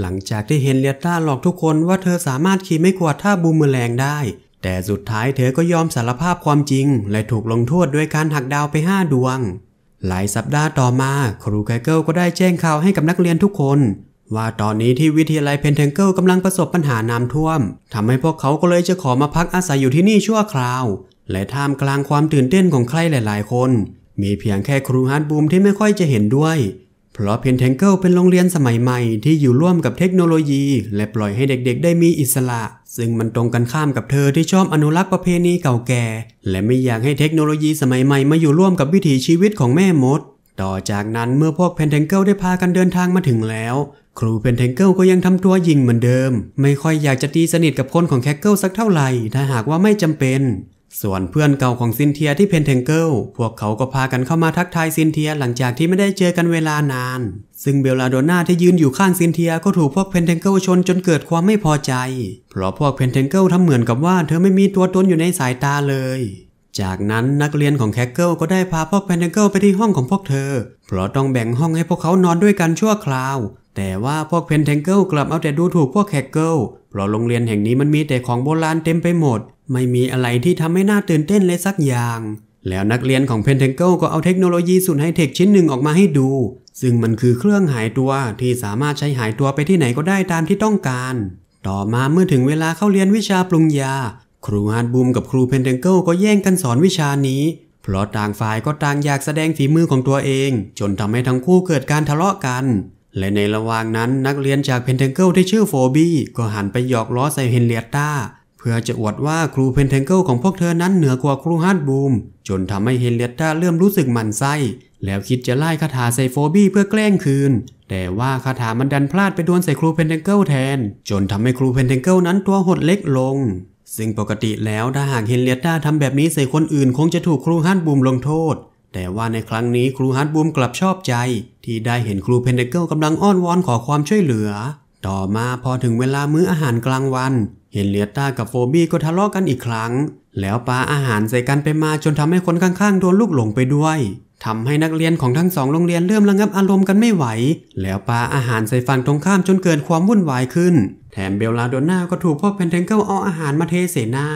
หลังจากที่เฮนเรียต้าหลอกทุกคนว่าเธอสามารถขี่ไม่กวดท่าบูมเมแรงได้ แต่สุดท้ายเธอก็ยอมสารภาพความจริงและถูกลงโทษด้วยการหักดาวไป5ดวง หลายสัปดาห์ต่อมาครูไกเกิลก็ได้แจ้งข่าวให้กับนักเรียนทุกคน ว่าตอนนี้ที่วิทยาลัยเพนเทงเกิลกำลังประสบปัญหาน้ำท่วม ทำให้พวกเขาก็เลยจะขอมาพักอาศัยอยู่ที่นี่ชั่วคราว และท่ามกลางความตื่นเต้นของใครหลายๆคน มีเพียงแค่ครูฮาร์ดบูมที่ไม่ค่อยจะเห็นด้วยเพราะเพนแทงเกิลเป็นโรงเรียนสมัยใหม่ที่อยู่ร่วมกับเทคโนโลยี และปล่อยให้เด็กๆ ได้มีอิสระ ซึ่งมันตรงกันข้ามกับเธอที่ชอบอนุรักษ์ประเพณีเก่าแก่ และไม่อยากให้เทคโนโลยีสมัยใหม่มาอยู่ร่วมกับวิถีชีวิตของแม่มด ต่อจากนั้นเมื่อพวกเพนแทงเกิลได้พากันเดินทางมาถึงแล้ว ครูเพนแทงเกิลก็ยังทำตัวยิงเหมือนเดิม ไม่ค่อยอยากจะตีสนิทกับคนของแคคเกิลสักเท่าไหร่ถ้าหากว่าไม่จำเป็นส่วนเพื่อนเก่าของซินเทียที่เพนเทงเกิลพวกเขาก็พากันเข้ามาทักทายซินเทียหลังจากที่ไม่ได้เจอกันเวลานาน ซึ่งเบลลาโดน่าที่ยืนอยู่ข้างซินเทียก็ถูกพวกเพนเทงเกิลชนจนเกิดความไม่พอใจเพราะพวกเพนเทงเกิลทำเหมือนกับว่าเธอไม่มีตัวตนอยู่ในสายตาเลย จากนั้นนักเรียนของแคคเกิลก็ได้พาพวกเพนเทงเกิลไปที่ห้องของพวกเธอเพราะต้องแบ่งห้องให้พวกเขานอนด้วยกันชั่วคราวแต่ว่าพวกเพนเทงเกิลกลับเอาแต่ดูถูกพวกแคกเกิล เพราะโรงเรียนแห่งนี้มันมีแต่ของโบราณเต็มไปหมด ไม่มีอะไรที่ทำให้หน่าตื่นเต้นเลยสักอย่าง แล้วนักเรียนของเพนเทงเกิลก็เอาเทคโนโลยีสุดไฮเทคชิ้นหนึ่งออกมาให้ดู ซึ่งมันคือเครื่องหายตัวที่สามารถใช้หายตัวไปที่ไหนก็ได้ตามที่ต้องการ ต่อมาเมื่อถึงเวลาเข้าเรียนวิชาปรุงยา ครูฮาร์ดบูมกับครูเพนเทงเกิลก็แย่งกันสอนวิชานี้ เพราะต่างฝ่ายก็ต่างอยากแสดงฝีมือของตัวเอง จนทำให้ทั้งคู่เกิดการทะเลาะกันและในระหว่างนั้นนักเรียนจากเพนเทงเกิลที่ชื่อโฟบี้ก็หันไปหยอกล้อใส่เฮนเรียตตาเพื่อจะอวดว่าครูเพนเทงเกิลของพวกเธอนั้นเหนือกว่าครูฮาร์ดบูมจนทำให้เฮนเรียตตาเริ่มรู้สึกหมันไส้ แล้วคิดจะไล่คาถาใส่โฟบี้เพื่อแกล้งคืน แต่ว่าคาถา มันดันพลาดไปโดนใส่ครูเพนเทงเกิลแทน จนทำให้ครูเพนเทงเกิลนั้นตัวหดเล็กลง ซึ่งปกติแล้วถ้าหากเฮนเรียตตาทำแบบนี้ใส่คนอื่นคงจะถูกครูฮั์ดบูมลงโทษแต่ว่าในครั้งนี้ครูฮัตบูมกลับชอบใจที่ได้เห็นครูเพนเดเกิลกำลังอ้อนวอนขอความช่วยเหลือ ต่อมาพอถึงเวลามื้ออาหารกลางวัน เห็นเลียต้ากับโฟบี้ก็ทะเลาะกกันอีกครั้ง แล้วปาอาหารใส่กันไปมาจนทำให้คนข้างๆโดนลูกหลงไปด้วย ทำให้นักเรียนของทั้งสองโรงเรียนเริ่มระงับอารมณ์กันไม่ไหว แล้วปาอาหารใส่ฝั่งตรงข้ามจนเกิดความวุ่นวายขึ้น แถมเบลลาโดน่าก็ถูกพวกเพนเทงเกิลเอาอาหารมาเทเสหน้า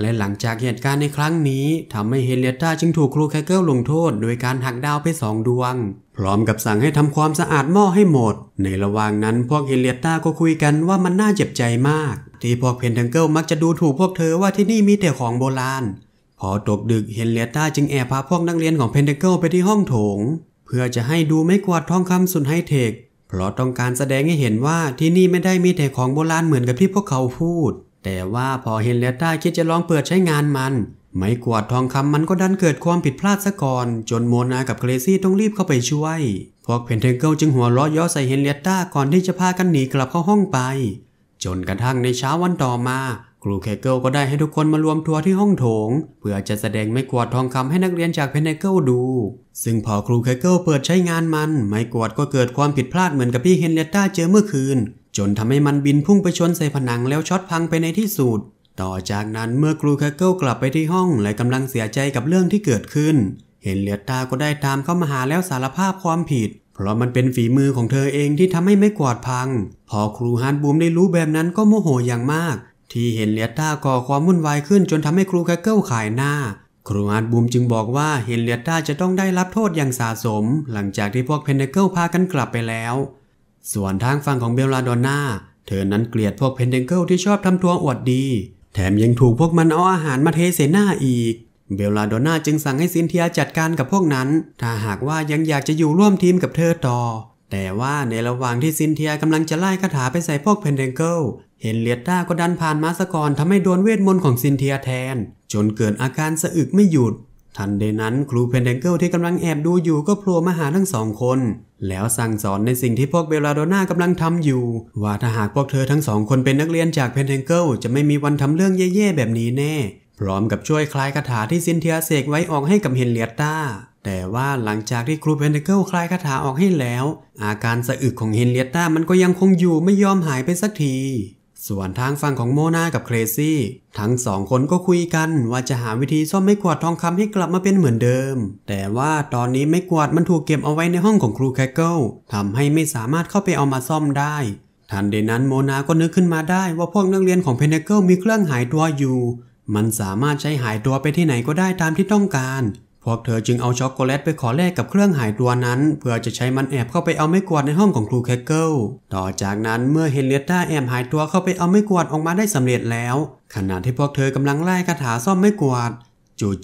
และหลังจากเหตุการณ์ในครั้งนี้ทำให้เฮเลียต้าจึงถูกครูแคเกิลลงโทษ โดยการหักดาวไปสองดวง พร้อมกับสั่งให้ทำความสะอาดหม้อให้หมด ในระหว่างนั้นพวกเฮเลียต้าก็คุยกันว่ามันน่าเจ็บใจมาก ที่พวกเพนทังเกิลมักจะดูถูกพวกเธอว่าที่นี่มีแต่ของโบราณ พอตกดึกเฮเลียต้าจึงแอบพาพวกนักเรียนของเพนทังเกิลไปที่ห้องโถง เพื่อจะให้ดูไม่กวาดทองคำสุนไฮเทคเพราะต้องการแสดงให้เห็นว่าที่นี่ไม่ได้มีแต่ของโบราณเหมือนกับที่พวกเขาพูดแต่ว่าพอเฮนเลต้าคิดจะลองเปิดใช้งานมัน ไม้กวาดทองคำมันก็ดันเกิดความผิดพลาดซะก่อน จนโมนากับเกรซี่ต้องรีบเข้าไปช่วยพวกเพนเทนเกิลจึงหัวเราะย่อใส่เฮนเลต้าก่อนที่จะพากันหนีกลับเข้าห้องไป จนกระทั่งในเช้าวันต่อมาครูเคเกิลก็ได้ให้ทุกคนมารวมทัวร์ที่ห้องโถง เพื่อจะแสดงไม่กวาดทองคำให้นักเรียนจากเพนนนเกิลดู ซึ่งพอครูเคเกิลเปิดใช้งานมัน ไม่กวาดก็เกิดความผิดพลาดเหมือนกับพี่เฮนเรตตาเจอเมื่อคืน จนทำให้มันบินพุ่งไปชนใส่ผนังแล้วช็อตพังไปในที่สุด ต่อจากนั้นเมื่อครูเคเกิลกลับไปที่ห้องและกำลังเสียใจกับเรื่องที่เกิดขึ้นเฮนเลียตาก็ได้ตามเข้ามาหาแล้วสารภาพความผิด เพราะมันเป็นฝีมือของเธอเองที่ทำให้ไม่กวาดพัง พอครูฮานบูมได้รู้แบบนั้นก็โมโหอย่างมากที่เห็นเลียต้าก่อความวุ่นวายขึ้นจนทำให้ครูแคเกิลขายหน้า ครูอาร์ตบูมจึงบอกว่าเห็นเลียต้าจะต้องได้รับโทษอย่างสะสม หลังจากที่พวกเพนเดเกิลพากันกลับไปแล้ว ส่วนทางฝั่งของเบลลาดอนนาเธอนั้นเกลียดพวกเพนเดเกิลที่ชอบทำตัวอวดดีแถมยังถูกพวกมันเอาอาหารมาเทเสหน้าอีก เบลลาดอนนาจึงสั่งให้ซินเทียจัดการกับพวกนั้นถ้าหากว่ายังอยากจะอยู่ร่วมทีมกับเธอต่อแต่ว่าในระหว่างที่ซินเทียกำลังจะไล่คาถาไปใส่พวกเพนเดงเกิลเห็นเลียต้าก็ดันผ่านมาสกรอนทำให้โดนเวทมนต์ของซินเทียแทน จนเกิดอาการสะอึกไม่หยุด ทันใดนั้นครูเพนเดงเกิลที่กำลังแอบดูอยู่ก็โผล่มาหาทั้งสองคน แล้วสั่งสอนในสิ่งที่พวกเบลาโดนากำลังทำอยู่ ว่าถ้าหากพวกเธอทั้งสองคนเป็นนักเรียนจากเพนเดงเกิลจะไม่มีวันทำเรื่องแย่ๆ แบบนี้แน่ พร้อมกับช่วยคลายคาถาที่ซินเทียเสกไว้ออกให้กับเฮนเลียต้าแต่ว่าหลังจากที่ครูเพนเทิลคลายคาถาออกให้แล้ว อาการสะอึกของเฮนเลียต้ามันก็ยังคงอยู่ไม่ยอมหายไปสักทีส่วนทางฝั่งของโมนากับเครซี่ ทั้งสองคนก็คุยกันว่าจะหาวิธีซ่อมไม้กวาดทองคำให้กลับมาเป็นเหมือนเดิม แต่ว่าตอนนี้ไม้กวาดมันถูกเก็บเอาไว้ในห้องของครูแคคเกิลทำให้ไม่สามารถเข้าไปเอามาซ่อมได้ ทันใดนั้นโมนาก็นึกขึ้นมาได้ว่าพวกนักเรียนของเพนเกิลมีเครื่องหายตัวอยู่ มันสามารถใช้หายตัวไปที่ไหนก็ได้ตามที่ต้องการพวกเธอจึงเอาช็อกโกแลตไปขอแลกกับเครื่องหายตัวนั้น เพื่อจะใช้มันแอบเข้าไปเอาไม้กวาดในห้องของครูแคคเกิล ต่อจากนั้นเมื่อเฮนเรียตตาแอบหายตัวเข้าไปเอาไม้กวาดออกมาได้สำเร็จแล้วขณะที่พวกเธอกำลังไล่คาถาซ่อมไม้กวาด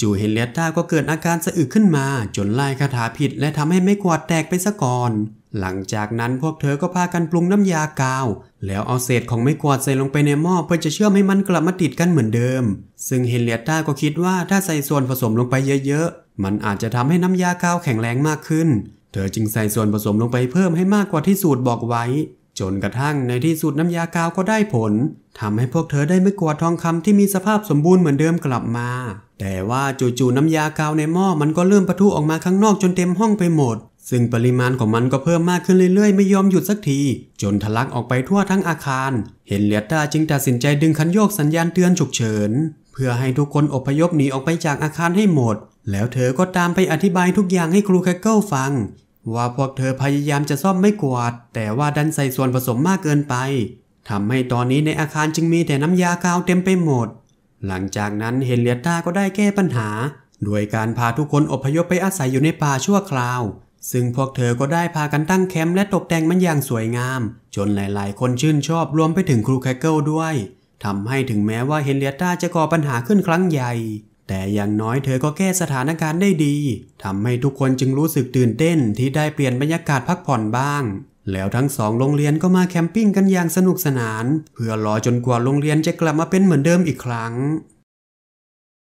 จู่ๆเฮนเรียตตาก็เกิดอาการสะอึกขึ้นมา จนไล่คาถาผิด และทำให้ไม้กวาดแตกไปซะก่อน หลังจากนั้นพวกเธอก็พากันปรุงน้ำยากาว แล้วเอาเศษของไม้กวาดใส่ลงไปในหม้อเพื่อจะเชื่อมให้มันกลับมาติดกันเหมือนเดิม ซึ่งเฮนเลียต้าก็คิดว่าถ้าใส่ส่วนผสมลงไปเยอะ ๆมันอาจจะทำให้น้ำยากาวแข็งแรงมากขึ้น เธอจึงใส่ส่วนผสมลงไปเพิ่มให้มากกว่าที่สูตรบอกไว้ จนกระทั่งในที่สุดน้ำยากาวก็ได้ผล ทำให้พวกเธอได้ไม่กวาดทองคำที่มีสภาพสมบูรณ์เหมือนเดิมกลับมา แต่ว่าจู่ๆน้ำยากาวในหม้อมันก็เริ่มปะทุออกมาข้างนอกจนเต็มห้องไปหมด ซึ่งปริมาณของมันก็เพิ่มมากขึ้นเรื่อย ๆ ไม่ยอมหยุดสักที จนทะลักออกไปทั่วทั้งอาคารเห็นเลียต้าจึงตัดสินใจดึงคันโยกสัญญาณเตือนฉุกเฉิน เพื่อให้ทุกคนอพยพหนีออกไปจากอาคารให้หมดแล้วเธอก็ตามไปอธิบายทุกอย่างให้ครูแคคเกิลฟัง ว่าพวกเธอพยายามจะซ่อมไม่กวาด แต่ว่าดันใส่ส่วนผสมมากเกินไปทำให้ตอนนี้ในอาคารจึงมีแต่น้ำยากาวเต็มไปหมด หลังจากนั้นเฮนเลียต้าก็ได้แก้ปัญหา ด้วยการพาทุกคนอพยพไปอาศัยอยู่ในป่าชั่วคราว ซึ่งพวกเธอก็ได้พากันตั้งแคมป์และตกแต่งมันอย่างสวยงาม จนหลายๆ คนชื่นชอบรวมไปถึงครูแคเกิลด้วยทำให้ถึงแม้ว่าเฮนเลียต้าจะก่อปัญหาขึ้นครั้งใหญ่แต่อย่างน้อยเธอก็แก้สถานการณ์ได้ดี ทำให้ทุกคนจึงรู้สึกตื่นเต้นที่ได้เปลี่ยนบรรยากาศพักผ่อนบ้าง แล้วทั้งสองโรงเรียนก็มาแคมปิ้งกันอย่างสนุกสนาน เพื่อรอจนกว่าโรงเรียนจะกลับมาเป็นเหมือนเดิมอีกครั้ง